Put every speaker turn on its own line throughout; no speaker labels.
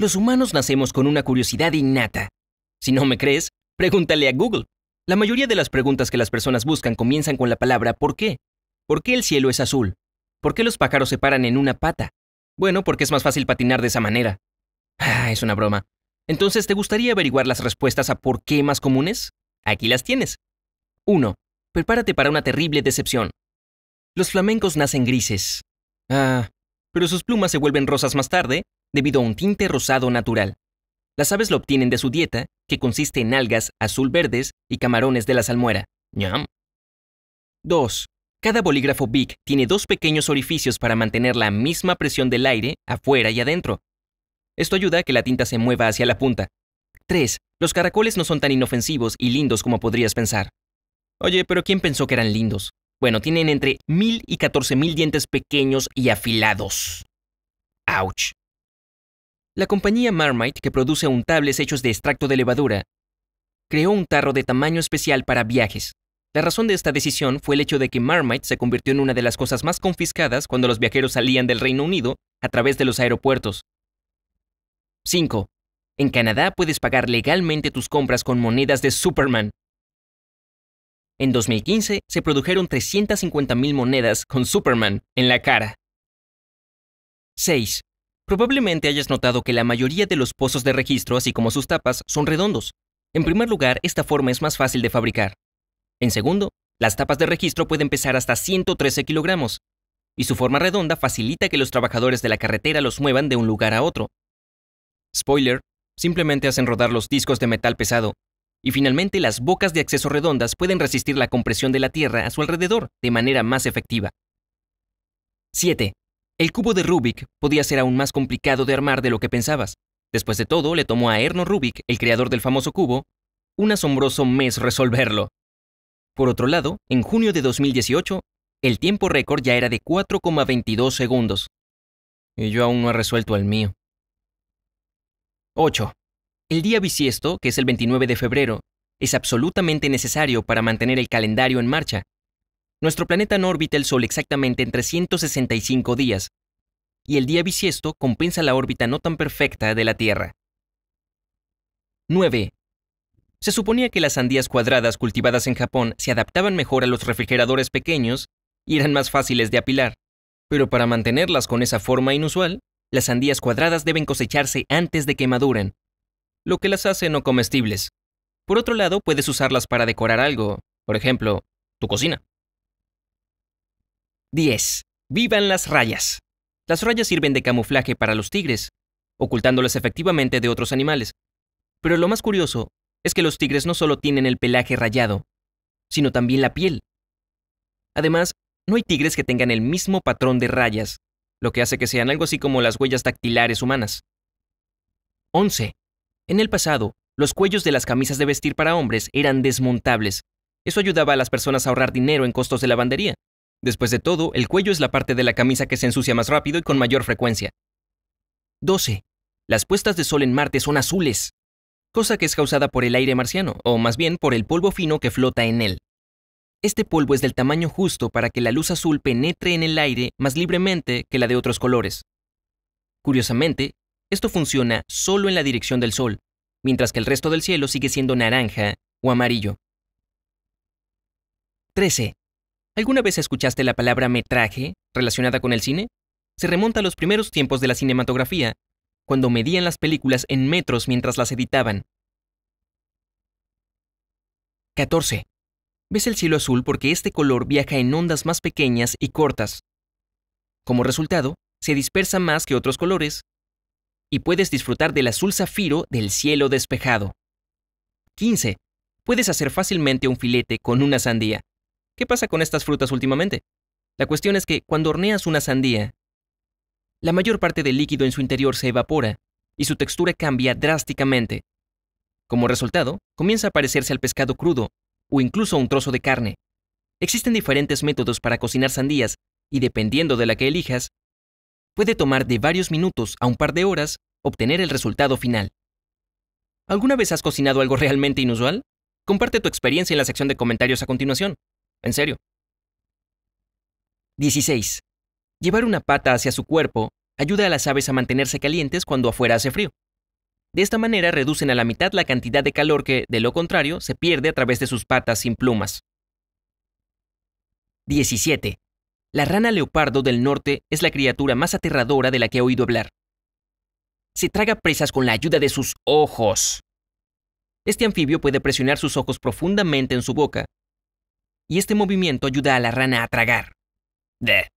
Los humanos nacemos con una curiosidad innata. Si no me crees, pregúntale a Google. La mayoría de las preguntas que las personas buscan comienzan con la palabra ¿por qué? ¿Por qué el cielo es azul? ¿Por qué los pájaros se paran en una pata? Bueno, porque es más fácil patinar de esa manera. Ah, es una broma. Entonces, ¿te gustaría averiguar las respuestas a por qué más comunes? Aquí las tienes. 1. Prepárate para una terrible decepción. Los flamencos nacen grises. Ah, pero sus plumas se vuelven rosas más tarde debido a un tinte rosado natural. Las aves lo obtienen de su dieta, que consiste en algas azul-verdes y camarones de la salmuera. 2. Cada bolígrafo Big tiene dos pequeños orificios para mantener la misma presión del aire afuera y adentro. Esto ayuda a que la tinta se mueva hacia la punta. 3. Los caracoles no son tan inofensivos y lindos como podrías pensar. Oye, pero ¿quién pensó que eran lindos? Bueno, tienen entre 1000 y 14000 dientes pequeños y afilados. ¡Auch! La compañía Marmite, que produce untables hechos de extracto de levadura, creó un tarro de tamaño especial para viajes. La razón de esta decisión fue el hecho de que Marmite se convirtió en una de las cosas más confiscadas cuando los viajeros salían del Reino Unido a través de los aeropuertos. 5. En Canadá puedes pagar legalmente tus compras con monedas de Superman. En 2015 se produjeron 350.000 monedas con Superman en la cara. 6. Probablemente hayas notado que la mayoría de los pozos de registro, así como sus tapas, son redondos. En primer lugar, esta forma es más fácil de fabricar. En segundo, las tapas de registro pueden pesar hasta 113 kilogramos, y su forma redonda facilita que los trabajadores de la carretera los muevan de un lugar a otro. Spoiler, simplemente hacen rodar los discos de metal pesado. Y finalmente, las bocas de acceso redondas pueden resistir la compresión de la tierra a su alrededor de manera más efectiva. 7. El cubo de Rubik podía ser aún más complicado de armar de lo que pensabas. Después de todo, le tomó a Erno Rubik, el creador del famoso cubo, un asombroso mes resolverlo. Por otro lado, en junio de 2018, el tiempo récord ya era de 4,22 segundos. Y yo aún no he resuelto el mío. 8. El día bisiesto, que es el 29 de febrero, es absolutamente necesario para mantener el calendario en marcha nuestro planeta no orbita el Sol exactamente en 365 días, y el día bisiesto compensa la órbita no tan perfecta de la Tierra. 9. Se suponía que las sandías cuadradas cultivadas en Japón se adaptaban mejor a los refrigeradores pequeños y eran más fáciles de apilar, pero para mantenerlas con esa forma inusual, las sandías cuadradas deben cosecharse antes de que maduren, lo que las hace no comestibles. Por otro lado, puedes usarlas para decorar algo, por ejemplo, tu cocina. 10. Vivan las rayas. Las rayas sirven de camuflaje para los tigres, ocultándolas efectivamente de otros animales. Pero lo más curioso es que los tigres no solo tienen el pelaje rayado, sino también la piel. Además, no hay tigres que tengan el mismo patrón de rayas, lo que hace que sean algo así como las huellas dactilares humanas. 11. En el pasado, los cuellos de las camisas de vestir para hombres eran desmontables. Eso ayudaba a las personas a ahorrar dinero en costos de lavandería. Después de todo, el cuello es la parte de la camisa que se ensucia más rápido y con mayor frecuencia. 12. Las puestas de sol en Marte son azules, cosa que es causada por el aire marciano, o más bien por el polvo fino que flota en él. Este polvo es del tamaño justo para que la luz azul penetre en el aire más libremente que la de otros colores. Curiosamente, esto funciona solo en la dirección del sol, mientras que el resto del cielo sigue siendo naranja o amarillo. 13. ¿Alguna vez escuchaste la palabra metraje relacionada con el cine? Se remonta a los primeros tiempos de la cinematografía, cuando medían las películas en metros mientras las editaban. 14. Ves el cielo azul porque este color viaja en ondas más pequeñas y cortas. Como resultado, se dispersa más que otros colores y puedes disfrutar del azul zafiro del cielo despejado. 15. Puedes hacer fácilmente un filete con una sandía. ¿Qué pasa con estas frutas últimamente? La cuestión es que cuando horneas una sandía, la mayor parte del líquido en su interior se evapora y su textura cambia drásticamente. Como resultado, comienza a parecerse al pescado crudo o incluso a un trozo de carne. Existen diferentes métodos para cocinar sandías y dependiendo de la que elijas, puede tomar de varios minutos a un par de horas obtener el resultado final. ¿Alguna vez has cocinado algo realmente inusual? Comparte tu experiencia en la sección de comentarios a continuación. En serio. 16. Llevar una pata hacia su cuerpo ayuda a las aves a mantenerse calientes cuando afuera hace frío. De esta manera reducen a la mitad la cantidad de calor que, de lo contrario, se pierde a través de sus patas sin plumas. 17. La rana leopardo del norte es la criatura más aterradora de la que he oído hablar. Se traga presas con la ayuda de sus ojos. Este anfibio puede presionar sus ojos profundamente en su boca y este movimiento ayuda a la rana a tragar. De,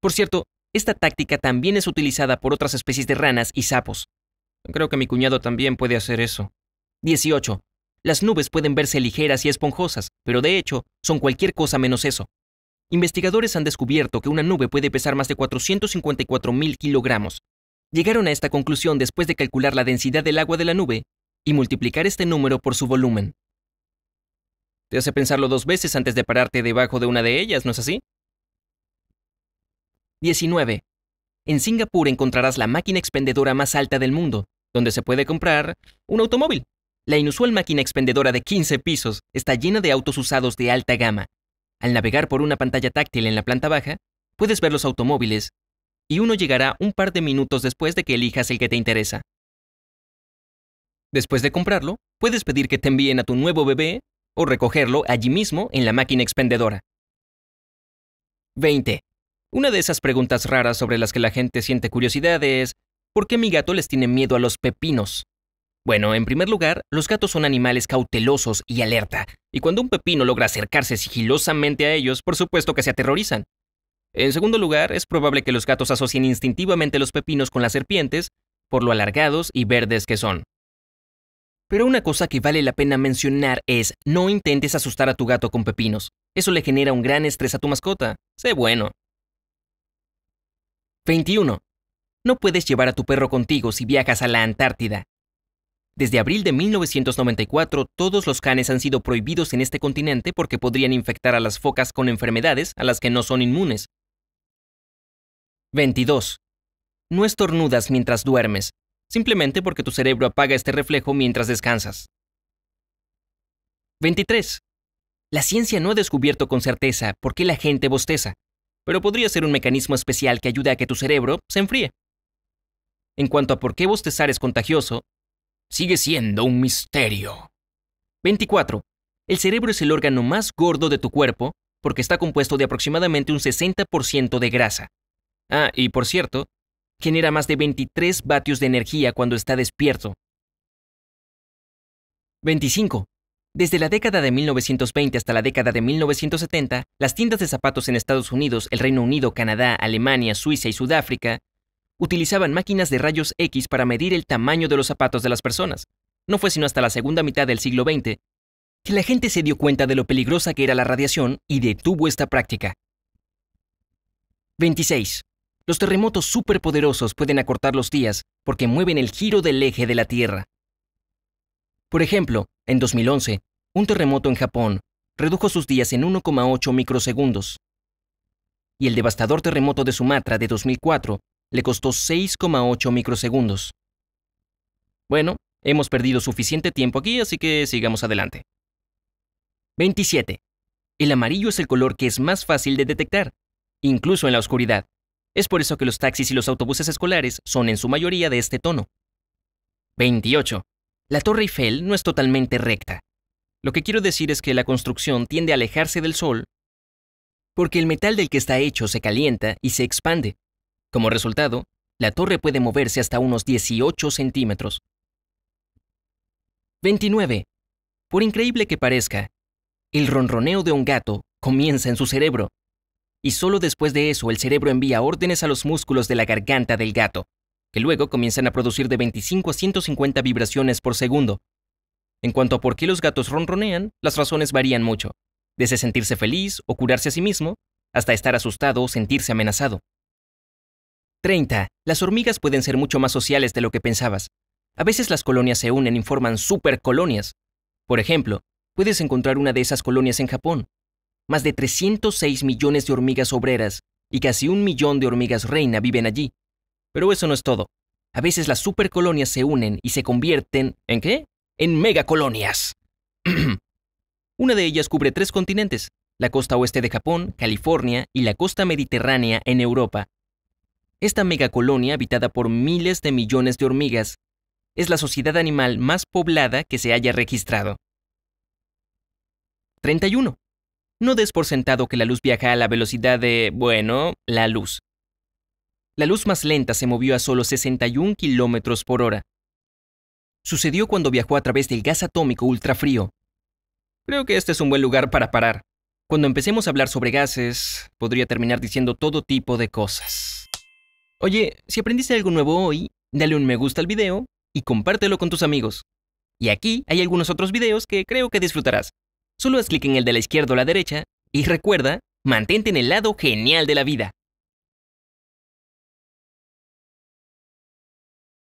Por cierto, esta táctica también es utilizada por otras especies de ranas y sapos. Creo que mi cuñado también puede hacer eso. 18. Las nubes pueden verse ligeras y esponjosas, pero de hecho son cualquier cosa menos eso. Investigadores han descubierto que una nube puede pesar más de 454.000 kilogramos. Llegaron a esta conclusión después de calcular la densidad del agua de la nube y multiplicar este número por su volumen. Te hace pensarlo dos veces antes de pararte debajo de una de ellas, ¿no es así? 19. En Singapur encontrarás la máquina expendedora más alta del mundo, donde se puede comprar un automóvil. La inusual máquina expendedora de 15 pisos está llena de autos usados de alta gama. Al navegar por una pantalla táctil en la planta baja, puedes ver los automóviles, y uno llegará un par de minutos después de que elijas el que te interesa. Después de comprarlo, puedes pedir que te envíen a tu nuevo bebé o recogerlo allí mismo en la máquina expendedora. 20. Una de esas preguntas raras sobre las que la gente siente curiosidad es, ¿por qué mi gato les tiene miedo a los pepinos? Bueno, en primer lugar, los gatos son animales cautelosos y alerta, y cuando un pepino logra acercarse sigilosamente a ellos, por supuesto que se aterrorizan. En segundo lugar, es probable que los gatos asocien instintivamente los pepinos con las serpientes, por lo alargados y verdes que son. Pero una cosa que vale la pena mencionar es, no intentes asustar a tu gato con pepinos. Eso le genera un gran estrés a tu mascota. Sé bueno. 21. No puedes llevar a tu perro contigo si viajas a la Antártida. Desde abril de 1994, todos los canes han sido prohibidos en este continente porque podrían infectar a las focas con enfermedades a las que no son inmunes. 22. No estornudas mientras duermes simplemente porque tu cerebro apaga este reflejo mientras descansas. 23. La ciencia no ha descubierto con certeza por qué la gente bosteza, pero podría ser un mecanismo especial que ayude a que tu cerebro se enfríe. En cuanto a por qué bostezar es contagioso, sigue siendo un misterio. 24. El cerebro es el órgano más gordo de tu cuerpo porque está compuesto de aproximadamente un 60% de grasa. Ah, y por cierto, genera más de 23 vatios de energía cuando está despierto. 25. Desde la década de 1920 hasta la década de 1970, las tiendas de zapatos en Estados Unidos, el Reino Unido, Canadá, Alemania, Suiza y Sudáfrica utilizaban máquinas de rayos X para medir el tamaño de los zapatos de las personas. No fue sino hasta la segunda mitad del siglo XX que la gente se dio cuenta de lo peligrosa que era la radiación y detuvo esta práctica. 26. Los terremotos superpoderosos pueden acortar los días porque mueven el giro del eje de la Tierra. Por ejemplo, en 2011, un terremoto en Japón redujo sus días en 1,8 microsegundos. Y el devastador terremoto de Sumatra de 2004 le costó 6,8 microsegundos. Bueno, hemos perdido suficiente tiempo aquí, así que sigamos adelante. 27. El amarillo es el color que es más fácil de detectar, incluso en la oscuridad. Es por eso que los taxis y los autobuses escolares son en su mayoría de este tono. 28. La Torre Eiffel no es totalmente recta. Lo que quiero decir es que la construcción tiende a alejarse del sol porque el metal del que está hecho se calienta y se expande. Como resultado, la torre puede moverse hasta unos 18 centímetros. 29. Por increíble que parezca, el ronroneo de un gato comienza en su cerebro y solo después de eso el cerebro envía órdenes a los músculos de la garganta del gato, que luego comienzan a producir de 25 a 150 vibraciones por segundo. En cuanto a por qué los gatos ronronean, las razones varían mucho, desde sentirse feliz o curarse a sí mismo, hasta estar asustado o sentirse amenazado. 30. Las hormigas pueden ser mucho más sociales de lo que pensabas. A veces las colonias se unen y forman supercolonias. Por ejemplo, puedes encontrar una de esas colonias en Japón, más de 306 millones de hormigas obreras y casi un millón de hormigas reina viven allí. Pero eso no es todo. A veces las supercolonias se unen y se convierten en qué? En megacolonias. Una de ellas cubre tres continentes, la costa oeste de Japón, California y la costa mediterránea en Europa. Esta megacolonia, habitada por miles de millones de hormigas, es la sociedad animal más poblada que se haya registrado. 31 no des por sentado que la luz viaja a la velocidad de, bueno, la luz. La luz más lenta se movió a solo 61 kilómetros por hora. Sucedió cuando viajó a través del gas atómico ultrafrío. Creo que este es un buen lugar para parar. Cuando empecemos a hablar sobre gases, podría terminar diciendo todo tipo de cosas. Oye, si aprendiste algo nuevo hoy, dale un me gusta al video y compártelo con tus amigos. Y aquí hay algunos otros videos que creo que disfrutarás. Solo haz clic en el de la izquierda o la derecha y recuerda, mantente en el lado genial de la vida.